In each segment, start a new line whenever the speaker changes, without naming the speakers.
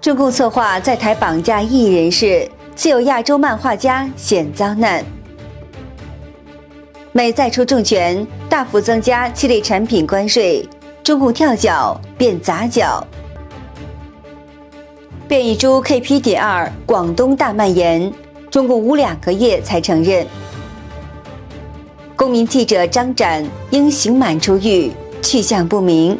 中共策划在台绑架异议人士，自由亚洲漫画家险遭难。美再出重拳，大幅增加七类产品关税，中共跳脚变砸脚。变异株 k p 二广东大蔓延，中共捂两个月才承认。公民记者张展因刑满出狱，去向不明。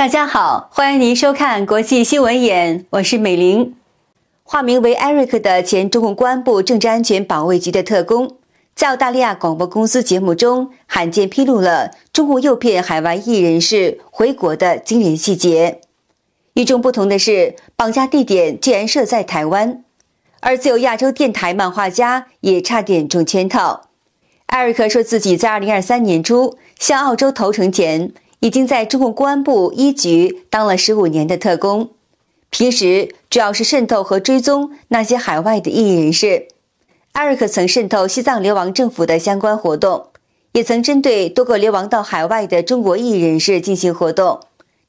大家好，欢迎您收看《国际新闻眼》，我是美玲。化名为艾瑞克的前中共公安部政治安全保卫局的特工，在澳大利亚广播公司节目中罕见披露了中共诱骗海外艺人士回国的惊人细节。与众不同的是，绑架地点竟然设在台湾，而自由亚洲电台漫画家也差点中圈套。艾瑞克说自己在二零二三年初向澳洲投诚前。已经在中共公安部一局当了十五年的特工，平时主要是渗透和追踪那些海外的异议人士。艾瑞克曾渗透西藏流亡政府的相关活动，也曾针对多个流亡到海外的中国异议人士进行活动。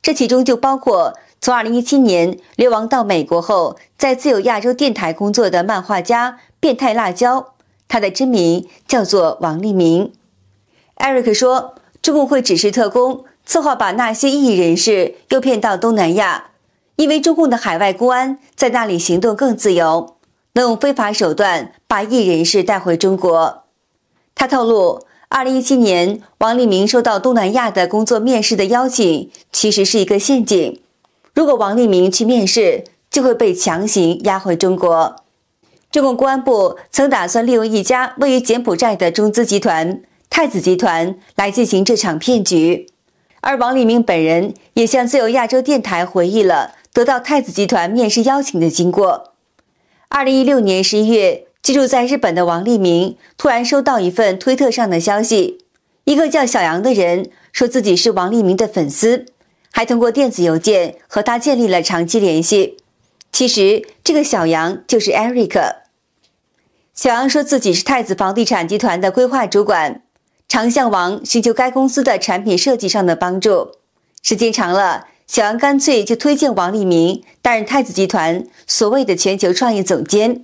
这其中就包括从二零一七年流亡到美国后，在自由亚洲电台工作的漫画家“变态辣椒”，他的真名叫做王立明。艾瑞克说：“中共会指示特工。”策划把那些异人士诱骗到东南亚，因为中共的海外公安在那里行动更自由，能用非法手段把异人士带回中国。他透露，二零一七年，王立明收到东南亚的工作面试的邀请，其实是一个陷阱。如果王立明去面试，就会被强行押回中国。中共公安部曾打算利用一家位于柬埔寨的中资集团——太子集团，来进行这场骗局。而王立明本人也向自由亚洲电台回忆了得到太子集团面试邀请的经过。二零一六年十一月，居住在日本的王立明突然收到一份推特上的消息，一个叫小杨的人说自己是王立明的粉丝，还通过电子邮件和他建立了长期联系。其实，这个小杨就是 Eric。小杨说自己是太子房地产集团的规划主管。常向王寻求该公司的产品设计上的帮助，时间长了，小杨干脆就推荐王立明担任太子集团所谓的全球创业总监，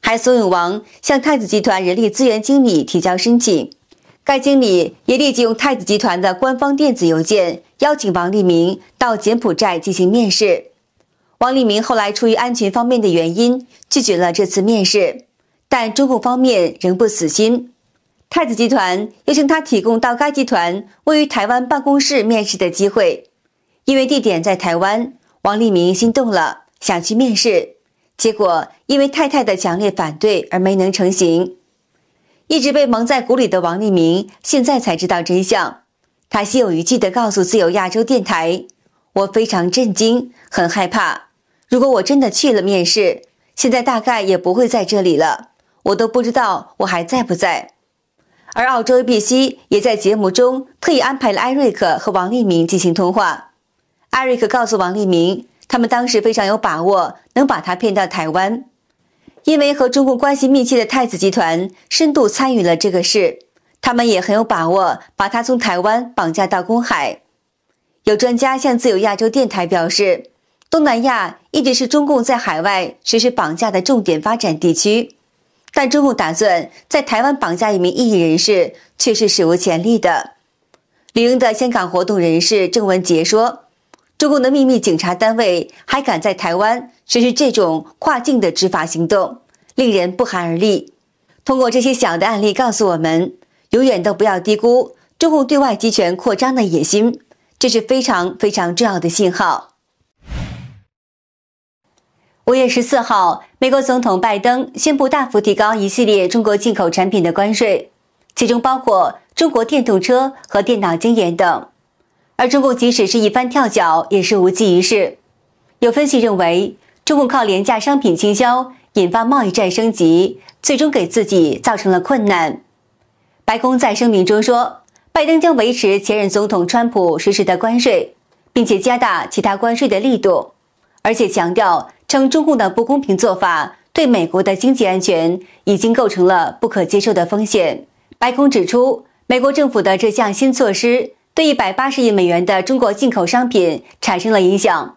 还怂恿王向太子集团人力资源经理提交申请，该经理也立即用太子集团的官方电子邮件邀请王立明到柬埔寨进行面试。王立明后来出于安全方面的原因拒绝了这次面试，但中共方面仍不死心。太子集团又请他提供到该集团位于台湾办公室面试的机会，因为地点在台湾，王立明心动了，想去面试。结果因为太太的强烈反对而没能成行。一直被蒙在鼓里的王立明现在才知道真相，他心有余悸的告诉自由亚洲电台：“我非常震惊，很害怕。如果我真的去了面试，现在大概也不会在这里了。我都不知道我还在不在。”而澳洲 ABC 也在节目中特意安排了艾瑞克和王立明进行通话。艾瑞克告诉王立明，他们当时非常有把握能把他骗到台湾，因为和中共关系密切的太子集团深度参与了这个事，他们也很有把握把他从台湾绑架到公海。有专家向自由亚洲电台表示，东南亚一直是中共在海外实施绑架的重点发展地区。但中共打算在台湾绑架一名异议人士，却是史无前例的。李英的香港活动人士郑文杰说：“中共的秘密警察单位还敢在台湾实施这种跨境的执法行动，令人不寒而栗。”通过这些小的案例，告诉我们，永远都不要低估中共对外集权扩张的野心，这是非常非常重要的信号。五月十四号，美国总统拜登宣布大幅提高一系列中国进口产品的关税，其中包括中国电动车和电脑晶圆等。而中共即使是一番跳脚，也是无济于事。有分析认为，中共靠廉价商品倾销引发贸易战升级，最终给自己造成了困难。白宫在声明中说，拜登将维持前任总统川普实施的关税，并且加大其他关税的力度，而且强调。称中共的不公平做法对美国的经济安全已经构成了不可接受的风险。白宫指出，美国政府的这项新措施对一百八十亿美元的中国进口商品产生了影响，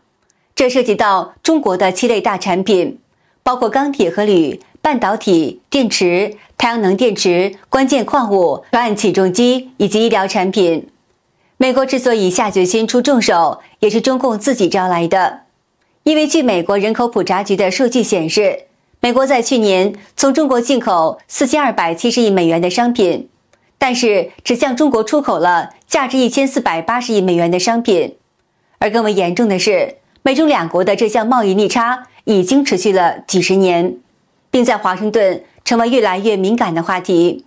这涉及到中国的七类大产品，包括钢铁和铝、半导体、电池、太阳能电池、关键矿物、核用起重机以及医疗产品。美国之所以下决心出重手，也是中共自己招来的。因为据美国人口普查局的数据显示，美国在去年从中国进口四千二百七十亿美元的商品，但是只向中国出口了价值一千四百八十亿美元的商品。而更为严重的是，美中两国的这项贸易逆差已经持续了几十年，并在华盛顿成为越来越敏感的话题。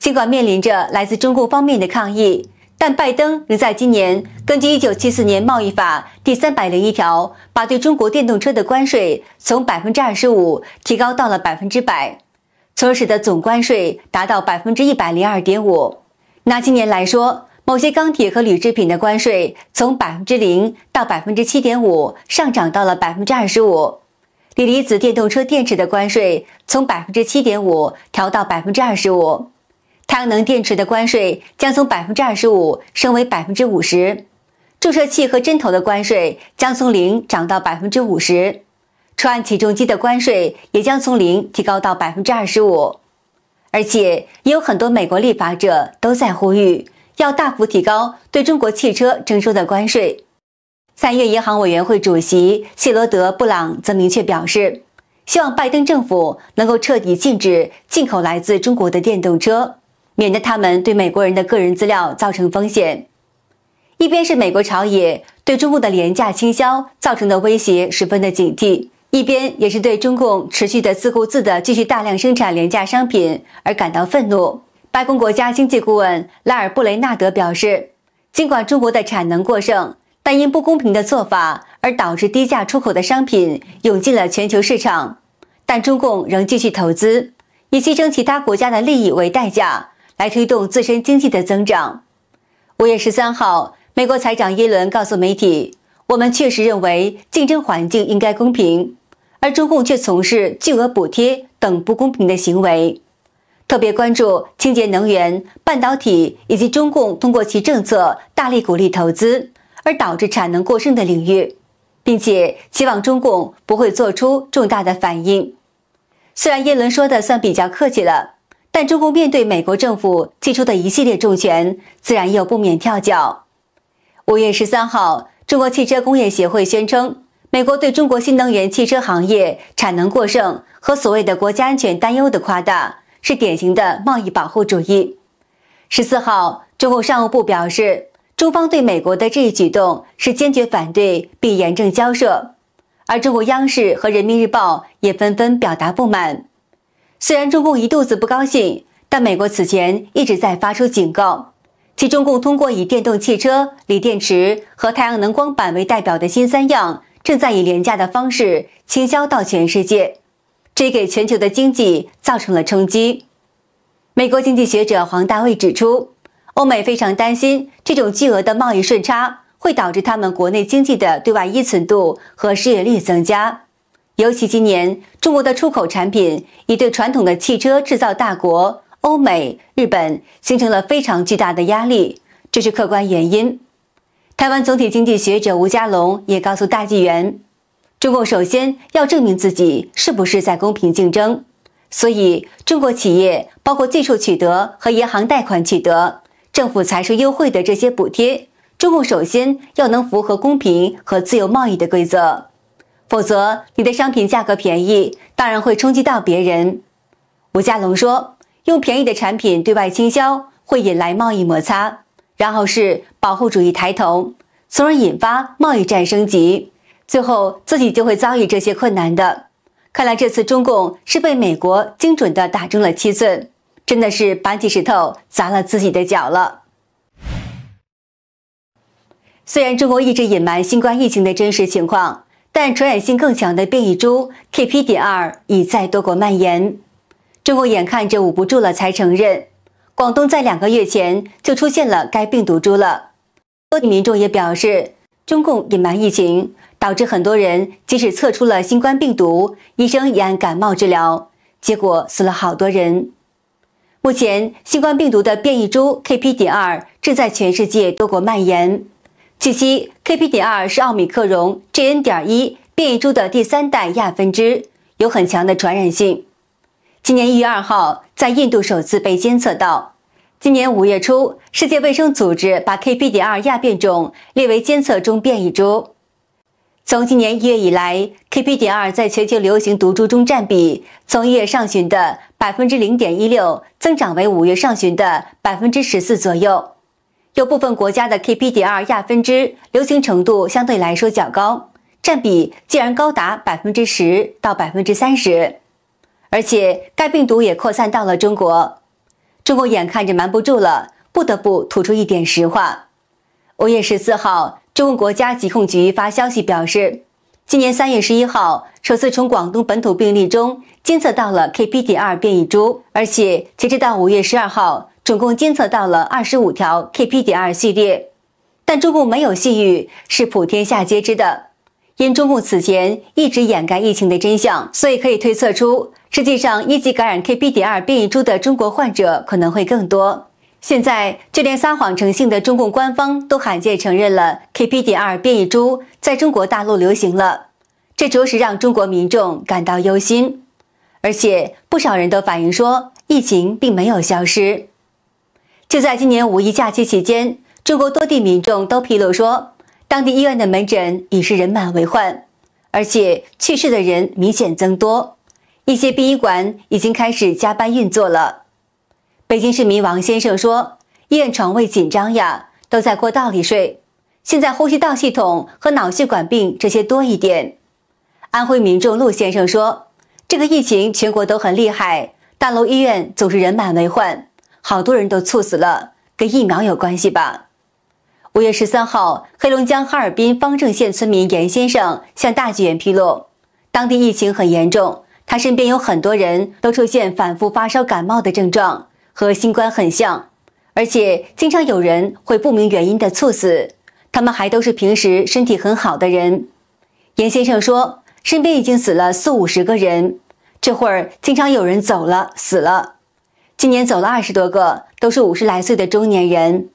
尽管面临着来自中共方面的抗议。但拜登仍在今年根据1974年贸易法第三百零一条，把对中国电动车的关税从百分之二十五提高到了百分之百，从而使得总关税达到百分之一百零二点五。拿今年来说，某些钢铁和铝制品的关税从百分之零到百分之七点五上涨到了百分之二十五，锂离子电动车电池的关税从百分之七点五调到百分之二十五。太阳能电池的关税将从百分之二十五升为百分之五十，注射器和针头的关税将从零涨到百分之五十，穿起重机的关税也将从零提高到百分之二十五，而且也有很多美国立法者都在呼吁要大幅提高对中国汽车征收的关税。三月，银行委员会主席谢罗德·布朗则明确表示，希望拜登政府能够彻底禁止进口来自中国的电动车。免得他们对美国人的个人资料造成风险。一边是美国朝野对中共的廉价倾销造成的威胁十分的警惕，一边也是对中共持续的自顾自的继续大量生产廉价商品而感到愤怒。白宫国家经济顾问拉尔布雷纳德表示，尽管中国的产能过剩，但因不公平的做法而导致低价出口的商品涌进了全球市场，但中共仍继续投资，以牺牲其他国家的利益为代价。来推动自身经济的增长。五月十三号，美国财长耶伦告诉媒体：“我们确实认为竞争环境应该公平，而中共却从事巨额补贴等不公平的行为。特别关注清洁能源、半导体以及中共通过其政策大力鼓励投资而导致产能过剩的领域，并且期望中共不会做出重大的反应。”虽然耶伦说的算比较客气了。但中国面对美国政府寄出的一系列重拳，自然又不免跳脚。五月十三号，中国汽车工业协会宣称，美国对中国新能源汽车行业产能过剩和所谓的国家安全担忧的夸大，是典型的贸易保护主义。十四号，中国商务部表示，中方对美国的这一举动是坚决反对并严正交涉，而中国央视和人民日报也纷纷表达不满。虽然中共一肚子不高兴，但美国此前一直在发出警告，其中共通过以电动汽车、锂电池和太阳能光板为代表的新三样，正在以廉价的方式倾销到全世界，这给全球的经济造成了冲击。美国经济学者黄大卫指出，欧美非常担心这种巨额的贸易顺差会导致他们国内经济的对外依存度和失业率增加，尤其今年。中国的出口产品已对传统的汽车制造大国欧美、日本形成了非常巨大的压力，这是客观原因。台湾总体经济学者吴家龙也告诉大纪元，中共首先要证明自己是不是在公平竞争，所以中国企业包括技术取得和银行贷款取得、政府财税优惠的这些补贴，中共首先要能符合公平和自由贸易的规则。否则，你的商品价格便宜，当然会冲击到别人。吴家龙说：“用便宜的产品对外倾销，会引来贸易摩擦，然后是保护主义抬头，从而引发贸易战升级，最后自己就会遭遇这些困难的。”看来这次中共是被美国精准的打中了七寸，真的是搬起石头砸了自己的脚了。虽然中国一直隐瞒新冠疫情的真实情况。但传染性更强的变异株 KP. d 二已在多国蔓延，中国眼看着捂不住了才承认，广东在两个月前就出现了该病毒株了。多地民众也表示，中共隐瞒疫情，导致很多人即使测出了新冠病毒，医生也按感冒治疗，结果死了好多人。目前，新冠病毒的变异株 KP. 点二正在全世界多国蔓延。据悉，KP. 点二是奥密克戎 G.N. 点一变异株的第三代亚分支，有很强的传染性。今年一月二号，在印度首次被监测到。今年五月初，世界卫生组织把 KP. 点二亚变种列为监测中变异株。从今年一月以来，KP. 点二在全球流行毒株中占比，从一月上旬的百分之零点一六增长为五月上旬的百分之十四左右。有部分国家的 KPDR 亚分支流行程度相对来说较高，占比竟然高达百分之十到百分之三十，而且该病毒也扩散到了中国。中国眼看着瞒不住了，不得不吐出一点实话。五月十四号，中国国家疾控局发消息表示，今年三月十一号首次从广东本土病例中监测到了 KPDR 变异株，而且截止到五月十二号。总共监测到了二十五条 KP. 点二系列，但中共没有信誉是普天下皆知的。因中共此前一直掩盖疫情的真相，所以可以推测出，实际上一级感染 KP. 点二变异株的中国患者可能会更多。现在就连撒谎成性的中共官方都罕见承认了 KP. 点二变异株在中国大陆流行了，这着实让中国民众感到忧心。而且不少人都反映说，疫情并没有消失。就在今年五一假期期间，中国多地民众都披露说，当地医院的门诊已是人满为患，而且去世的人明显增多，一些殡仪馆已经开始加班运作了。北京市民王先生说：“医院床位紧张呀，都在过道里睡。现在呼吸道系统和脑血管病这些多一点。”安徽民众陆先生说：“这个疫情全国都很厉害，大楼医院总是人满为患。”好多人都猝死了，跟疫苗有关系吧？五月十三号，黑龙江哈尔滨方正县村民严先生向大剧院披露，当地疫情很严重，他身边有很多人都出现反复发烧、感冒的症状，和新冠很像，而且经常有人会不明原因的猝死，他们还都是平时身体很好的人。严先生说，身边已经死了四五十个人，这会儿经常有人走了，死了。今年走了二十多个，都是五十来岁的中年人。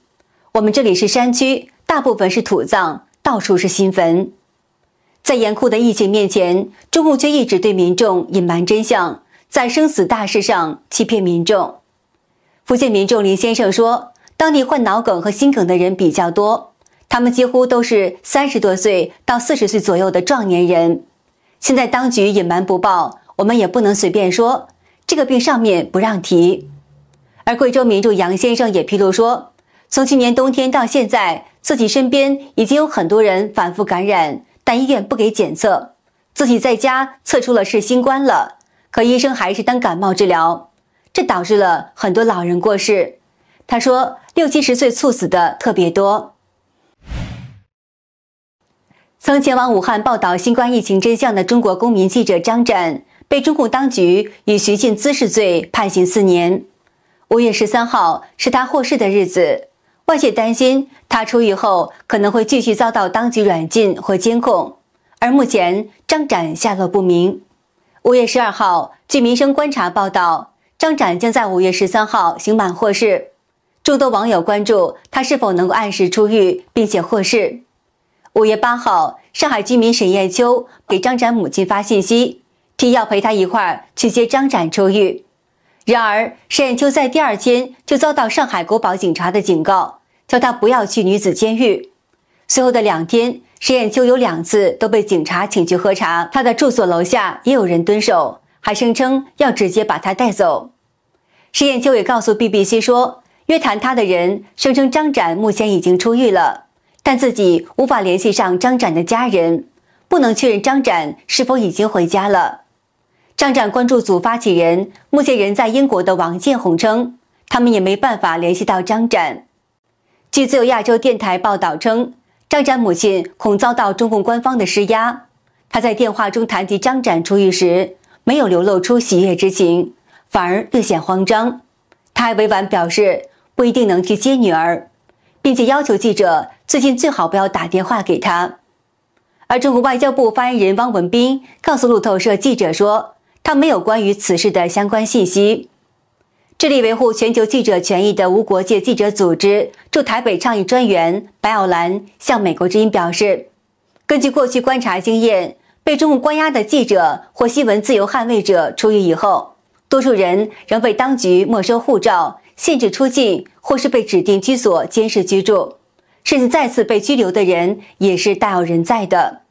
我们这里是山区，大部分是土葬，到处是新坟。在严酷的疫情面前，中共却一直对民众隐瞒真相，在生死大事上欺骗民众。福建民众林先生说：“当地患脑梗和心梗的人比较多，他们几乎都是三十多岁到四十岁左右的壮年人。现在当局隐瞒不报，我们也不能随便说这个病，上面不让提。”而贵州民众杨先生也披露说，从去年冬天到现在，自己身边已经有很多人反复感染，但医院不给检测。自己在家测出了是新冠了，可医生还是当感冒治疗，这导致了很多老人过世。他说，六七十岁猝死的特别多。曾前往武汉报道新冠疫情真相的中国公民记者张展，被中共当局以寻衅滋事罪判刑四年。五月十三号是他获释的日子，外界担心他出狱后可能会继续遭到当局软禁或监控。而目前张展下落不明。五月十二号，据民生观察报道，张展将在五月十三号刑满获释。诸多网友关注他是否能够按时出狱并且获释。五月八号，上海居民沈艳秋给张展母亲发信息，提要陪他一块儿去接张展出狱。然而，施艳秋在第二天就遭到上海国保警察的警告，叫他不要去女子监狱。随后的两天，施艳秋有两次都被警察请去喝茶，他的住所楼下也有人蹲守，还声称要直接把他带走。施艳秋也告诉 BBC 说，约谈他的人声称张展目前已经出狱了，但自己无法联系上张展的家人，不能确认张展是否已经回家了。张展关注组发起人、目前人在英国的王建红称，他们也没办法联系到张展。据自由亚洲电台报道称，张展母亲恐遭到中共官方的施压。他在电话中谈及张展出狱时，没有流露出喜悦之情，反而略显慌张。他还委婉表示，不一定能去接女儿，并且要求记者最近最好不要打电话给他。而中国外交部发言人汪文斌告诉路透社记者说。他没有关于此事的相关信息。致力维护全球记者权益的无国界记者组织驻台北倡议专员白奥兰向美国之音表示：“根据过去观察经验，被中共关押的记者或新闻自由捍卫者出狱以后，多数人仍被当局没收护照、限制出境，或是被指定居所监视居住，甚至再次被拘留的人也是大有人在的。”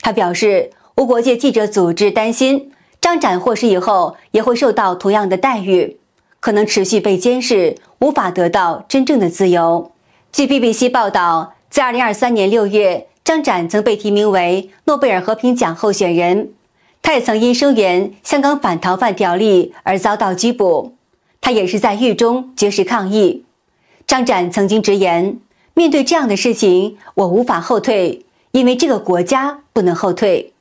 他表示：“无国界记者组织担心。”张展获释以后也会受到同样的待遇，可能持续被监视，无法得到真正的自由。据 BBC 报道，在2023年6月，张展曾被提名为诺贝尔和平奖候选人。他也曾因声援香港反逃犯条例而遭到拘捕，他也是在狱中绝食抗议。张展曾经直言：“面对这样的事情，我无法后退，因为这个国家不能后退。”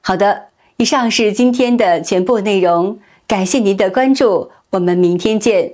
好的。以上是今天的全部内容，感谢您的关注，我们明天见。